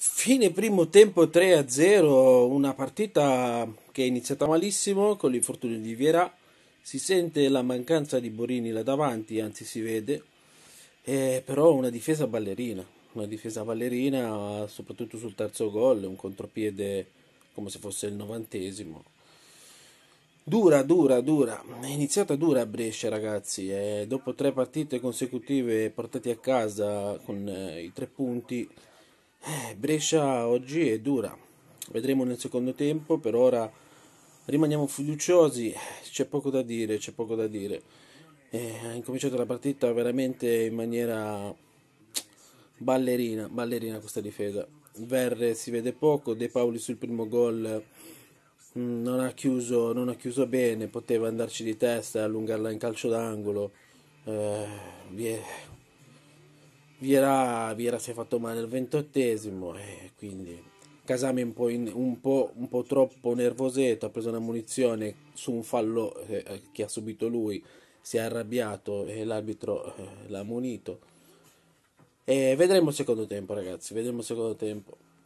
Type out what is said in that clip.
Fine primo tempo 3-0, una partita che è iniziata malissimo con l'infortunio di Vierà, si sente la mancanza di Borini là davanti, anzi si vede, eh, però una difesa ballerina, una difesa ballerina soprattutto sul terzo gol, un contropiede come se fosse il novantesimo. Dura, dura, dura, è iniziata dura a Brescia ragazzi, eh, dopo tre partite consecutive portati a casa con eh, i tre punti eh, Brescia oggi è dura, vedremo nel secondo tempo, per ora rimaniamo fiduciosi, c'è poco da dire, c'è poco da dire. Eh, ha incominciato la partita veramente in maniera ballerina, ballerina questa difesa. Verre si vede poco, De Paoli sul primo gol mm, non, ha chiuso, non ha chiuso bene, poteva andarci di testa, e allungarla in calcio d'angolo. Eh, Viera, Viera si è fatto male al ventottesimo eh, quindi Casami un po', un, un po', troppo nervosetto, ha preso una munizione su un fallo eh, eh, che ha subito lui, si è arrabbiato e l'arbitro eh, l'ha munito. E vedremo il secondo tempo ragazzi, vedremo il secondo tempo.